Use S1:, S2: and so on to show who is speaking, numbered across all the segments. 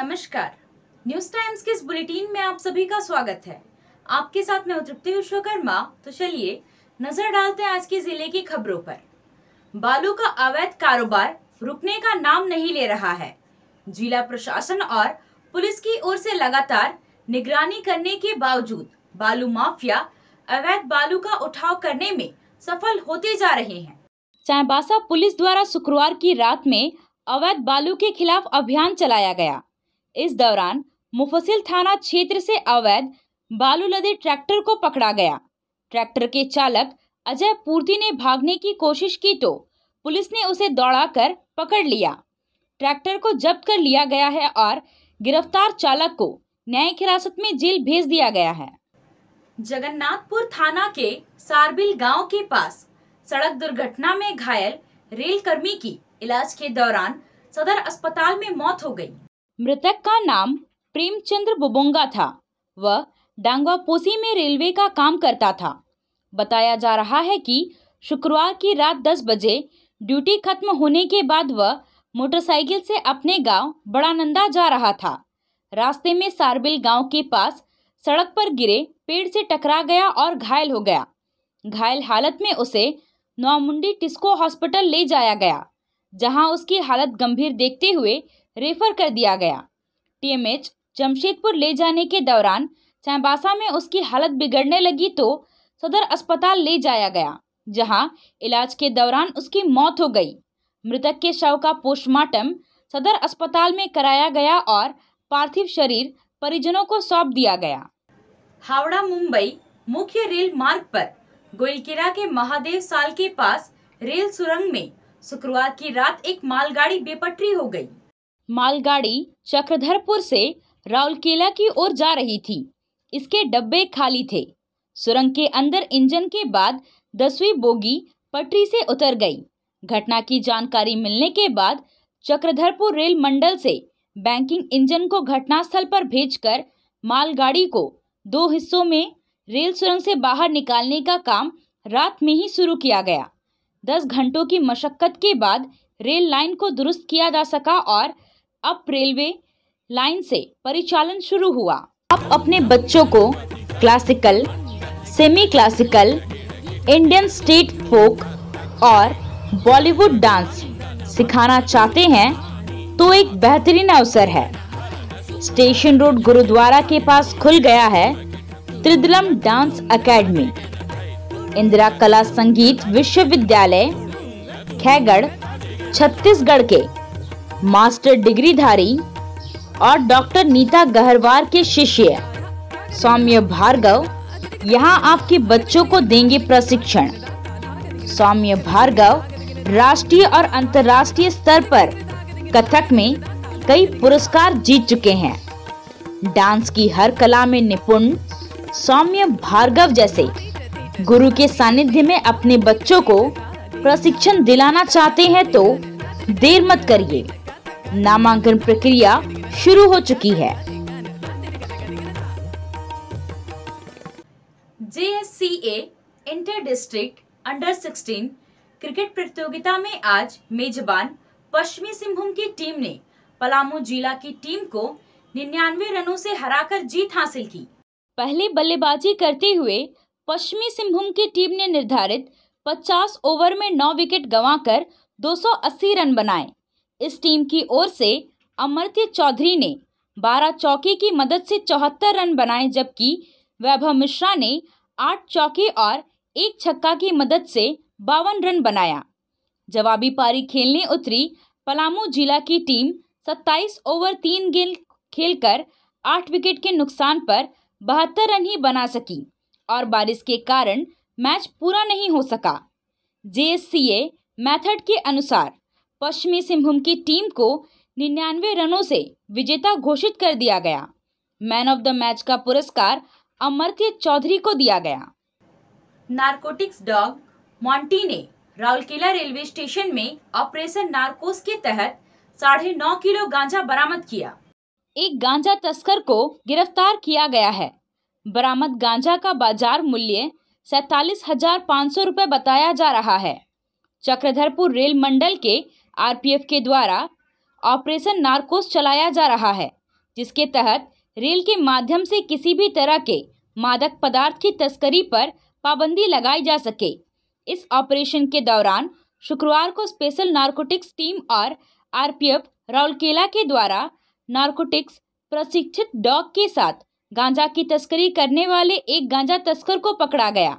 S1: नमस्कार news times के इस बुलेटिन में आप सभी का स्वागत है आपके साथ मैं तृप्ति विश्वकर्मा तो चलिए नजर डालते हैं आज के जिले की खबरों पर बालू का अवैध कारोबार रुकने का नाम नहीं ले रहा है जिला प्रशासन और पुलिस की ओर से लगातार निगरानी करने के बावजूद बालू माफिया अवैध बालू का उठाव करने में सफल होते जा रहे हैं चाईबासा पुलिस द्वारा शुक्रवार की रात में अवैध बालू के खिलाफ अभियान चलाया गया इस दौरान मुफसिल थाना क्षेत्र से अवैध बालू लदे ट्रैक्टर को पकड़ा गया ट्रैक्टर के चालक अजय पूर्ति ने भागने की कोशिश की तो पुलिस ने उसे दौड़ाकर पकड़ लिया ट्रैक्टर को जब्त कर लिया गया है और गिरफ्तार चालक को न्यायिक हिरासत में जेल भेज दिया गया है जगन्नाथपुर थाना के सारबिल गांव के पास सड़क दुर्घटना में घायल रेल कर्मी की इलाज के दौरान सदर अस्पताल में मौत हो गई मृतक का नाम प्रेमचंद्र बुबोंगा था वह डांगवापोसी में रेलवे का काम करता था बताया जा रहा है कि शुक्रवार की रात 10 बजे ड्यूटी खत्म होने के बाद वह मोटरसाइकिल से अपने गांव बड़ानंदा जा रहा था रास्ते में सारबिल गांव के पास सड़क पर गिरे पेड़ से टकरा गया और घायल हो गया घायल हालत में उसे नौमुंडी टिस्को हॉस्पिटल ले जाया गया जहां उसकी हालत गंभीर देखते हुए रेफर कर दिया गया टीएमएच जमशेदपुर ले जाने के दौरान चैम्बासा में उसकी हालत बिगड़ने लगी तो सदर अस्पताल ले जाया गया जहां इलाज के दौरान उसकी मौत हो गई मृतक के शव का पोस्टमार्टम सदर अस्पताल में कराया गया और पार्थिव शरीर परिजनों को सौंप दिया गया हावड़ा मुंबई मुख्य रेल मार्ग पर गोलकिरा के महादेव साल के पास रेल सुरंग में शुक्रवार की रात एक मालगाड़ी बेपटरी हो गई मालगाड़ी चक्रधरपुर से राउरकेला की ओर जा रही थी इसके डब्बे खाली थे सुरंग के अंदर इंजन के बाद दसवीं बोगी पटरी से उतर गई घटना की जानकारी मिलने के बाद चक्रधरपुर रेल मंडल से बैंकिंग इंजन को घटनास्थल पर भेजकर मालगाड़ी को दो हिस्सों में रेल सुरंग से बाहर निकालने का काम रात में ही शुरू किया गया दस घंटों की मशक्कत के बाद रेल लाइन को दुरुस्त किया जा सका और अब रेलवे लाइन से परिचालन शुरू हुआ आप अपने बच्चों को classical semi classical Indian state folk और बॉलीवुड डांस सिखाना चाहते हैं तो एक बेहतरीन अवसर है स्टेशन रोड गुरुद्वारा के पास खुल गया है त्रिदलम डांस एकेडमी इंदिरा कला संगीत विश्वविद्यालय खैगढ़ छत्तीसगढ़ के मास्टर डिग्रीधारी और डॉक्टर नीता गहरवार के शिष्य सौम्य भार्गव यहाँ आपके बच्चों को देंगे प्रशिक्षण सौम्य भार्गव राष्ट्रीय और अंतर्राष्ट्रीय स्तर पर कथक में कई पुरस्कार जीत चुके हैं डांस की हर कला में निपुण सौम्य भार्गव जैसे गुरु के सानिध्य में अपने बच्चों को प्रशिक्षण दिलाना चाहते हैं तो देर मत करिए नामांकन प्रक्रिया शुरू हो चुकी है a inter district under 16 cricket प्रतियोगिता में आज मेजबान पश्चिमी सिंहभूम की टीम ने पलामू जिला की टीम को निन्यानवे रनों से हराकर जीत हासिल की पहले बल्लेबाजी करते हुए पश्चिमी सिंहभूम की टीम ने निर्धारित 50 ओवर में 9 विकेट गंवाकर 280 रन बनाए इस टीम की ओर से अमृत्य चौधरी ने 12 चौके की मदद से चौहत्तर रन बनाए जबकि वैभव मिश्रा ने 8 चौके और एक छक्का की मदद से बावन रन बनाया जवाबी पारी खेलने उतरी पलामू जिला की टीम 27 ओवर तीन गेंद खेलकर आठ विकेट के नुकसान पर बहत्तर रन ही बना सकी और बारिश के कारण मैच पूरा नहीं हो सका जे मेथड के अनुसार पश्चिमी सिंहभूम की टीम को निन्यानवे रनों से विजेता घोषित कर दिया गया मैन ऑफ द मैच का पुरस्कार अमर्त्य चौधरी को दिया गया नारकोटिक्स डॉग मॉन्टी ने राउलकेला रेलवे स्टेशन में ऑपरेशन नार्कोस के तहत साढ़े नौ किलो गांजा बरामद किया एक गांजा तस्कर को गिरफ्तार किया गया है बरामद गांजा का बाजार मूल्य सैतालीस हजार पाँच सौ रूपए बताया जा रहा है चक्रधरपुर रेल मंडल के आरपीएफ के द्वारा ऑपरेशन नार्कोस चलाया जा रहा है जिसके तहत रेल के माध्यम से किसी भी तरह के मादक पदार्थ की तस्करी पर पाबंदी लगाई जा सके इस ऑपरेशन के दौरान शुक्रवार को स्पेशल नार्कोटिक्स टीम और आरपीएफ राउलकेला के द्वारा नार्कोटिक्स प्रशिक्षित डॉग के साथ गांजा की तस्करी करने वाले एक गांजा तस्कर को पकड़ा गया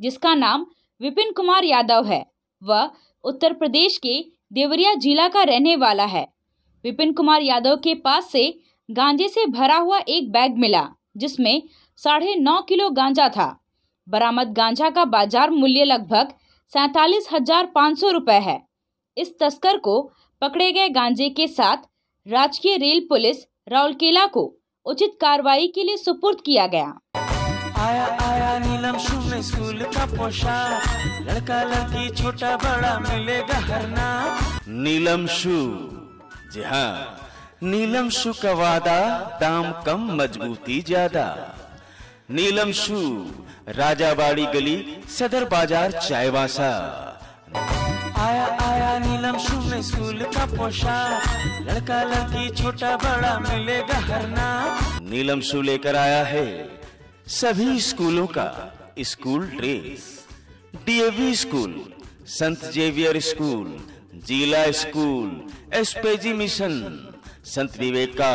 S1: जिसका नाम विपिन कुमार यादव है वह उत्तर प्रदेश के देवरिया जिला का रहने वाला है विपिन कुमार यादव के पास से गांजे से भरा हुआ एक बैग मिला जिसमें साढ़े नौ किलो गांजा था बरामद गांजा का बाजार मूल्य लगभग सैतालीस हजार पाँच सौ रुपये है इस तस्कर को पकड़े गए गांजे के साथ राजकीय रेल पुलिस राउलकेला को उचित कार्रवाई के लिए सुपुर्द किया गया
S2: आया आया नीलम शून्य स्कूल का पोशाक लड़का लड़की छोटा बड़ा मिलेगा हर नाम नीलम शू जी हाँ नीलम शू का वादा दाम कम मजबूती ज्यादा नीलम शू राजाबाड़ी गली सदर बाजार चायवासा आया आया नीलम में स्कूल का पोशाक लड़का लड़की छोटा बड़ा मिलेगा हर नाम नीलम शू हाँ, लेकर आया है सभी स्कूलों का स्कूल ड्रेस डीएवी स्कूल संत जेवियर स्कूल जिला स्कूल एसपीजी मिशन संत विवेका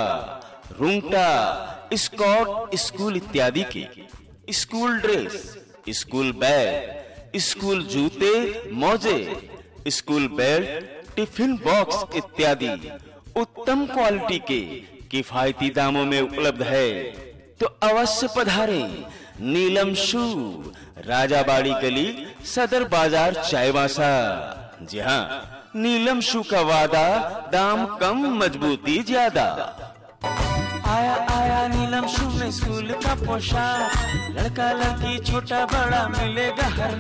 S2: रूंगटा स्कॉट स्कूल इत्यादि के school dress school bag school जूते मोजे स्कूल बेल्ट टिफिन बॉक्स इत्यादि उत्तम क्वालिटी के किफायती दामों में उपलब्ध है तो अवश्य पधारे नीलम शू राजा बाड़ी गली सदर बाजार चायवासा जी हाँ नीलम शू का वादा दाम कम मजबूती ज्यादा आया आया नीलम शू में स्कूल का पोशाक लड़का लड़की छोटा बड़ा मिलेगा हर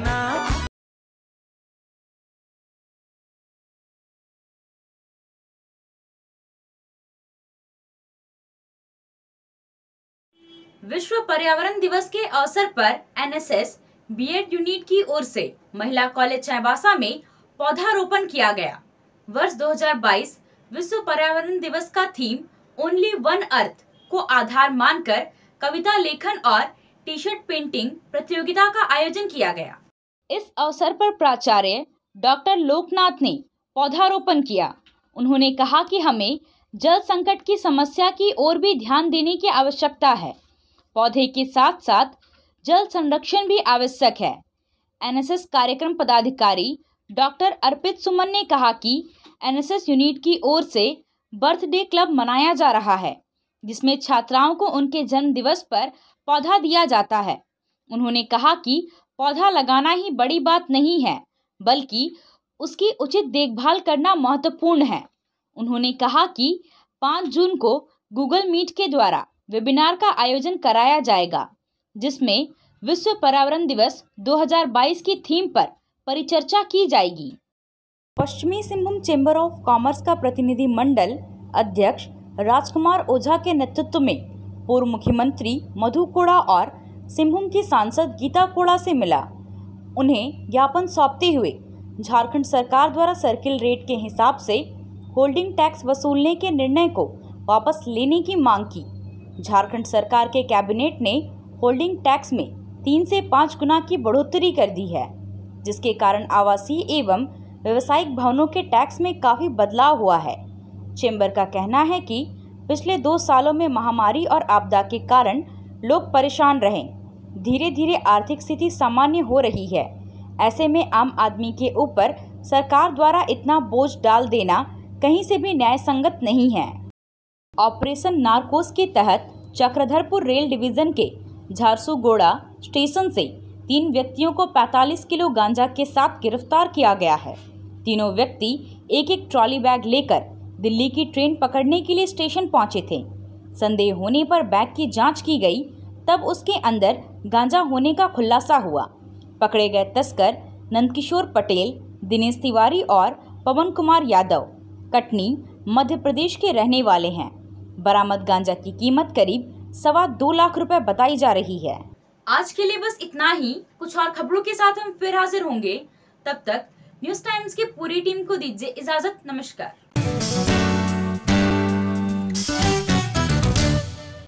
S1: विश्व पर्यावरण दिवस के अवसर पर एनएसएस बीएड यूनिट की ओर से महिला कॉलेज चाईबासा में पौधारोपण किया गया वर्ष 2022 विश्व पर्यावरण दिवस का थीम ओनली वन अर्थ को आधार मानकर कविता लेखन और टी शर्ट पेंटिंग प्रतियोगिता का आयोजन किया गया इस अवसर पर प्राचार्य डॉक्टर लोकनाथ ने पौधारोपण किया उन्होंने कहा कि हमें जल संकट की समस्या की ओर भी ध्यान देने की आवश्यकता है पौधे के साथ साथ जल संरक्षण भी आवश्यक है एनएसएस कार्यक्रम पदाधिकारी डॉक्टर अर्पित सुमन ने कहा कि एनएसएस यूनिट की ओर से बर्थडे क्लब मनाया जा रहा है जिसमें छात्राओं को उनके जन्म दिवस पर पौधा दिया जाता है उन्होंने कहा कि पौधा लगाना ही बड़ी बात नहीं है बल्कि उसकी उचित देखभाल करना महत्वपूर्ण है उन्होंने कहा कि पाँच जून को गूगल मीट के द्वारा वेबिनार का आयोजन कराया जाएगा जिसमें विश्व पर्यावरण दिवस 2022 की थीम पर परिचर्चा की जाएगी पश्चिमी सिंहभूम चेंबर ऑफ कॉमर्स का प्रतिनिधि मंडल अध्यक्ष राजकुमार ओझा के नेतृत्व में पूर्व मुख्यमंत्री मधु कोड़ा और सिंहभूम की सांसद गीता कोड़ा से मिला उन्हें ज्ञापन सौंपते हुए झारखंड सरकार द्वारा सर्किल रेट के हिसाब से होल्डिंग टैक्स वसूलने के निर्णय को वापस लेने की मांग की झारखंड सरकार के कैबिनेट ने होल्डिंग टैक्स में तीन से पाँच गुना की बढ़ोतरी कर दी है जिसके कारण आवासीय एवं व्यवसायिक भवनों के टैक्स में काफ़ी बदलाव हुआ है चेंबर का कहना है कि पिछले दो सालों में महामारी और आपदा के कारण लोग परेशान रहें धीरे धीरे आर्थिक स्थिति सामान्य हो रही है ऐसे में आम आदमी के ऊपर सरकार द्वारा इतना बोझ डाल देना कहीं से भी न्याय संगत नहीं है ऑपरेशन नार्कोस के तहत चक्रधरपुर रेल डिवीजन के झारसूगोड़ा स्टेशन से तीन व्यक्तियों को 45 किलो गांजा के साथ गिरफ्तार किया गया है तीनों व्यक्ति एक एक ट्रॉली बैग लेकर दिल्ली की ट्रेन पकड़ने के लिए स्टेशन पहुंचे थे संदेह होने पर बैग की जांच की गई तब उसके अंदर गांजा होने का खुलासा हुआ पकड़े गए तस्कर नंदकिशोर पटेल दिनेश तिवारी और पवन कुमार यादव कटनी मध्य प्रदेश के रहने वाले हैं बरामद गांजा की कीमत करीब सवा दो लाख रुपए बताई जा रही है आज के लिए बस इतना ही कुछ और खबरों के साथ हम फिर हाजिर होंगे तब तक न्यूज टाइम्स की पूरी टीम को दीजिए इजाजत नमस्कार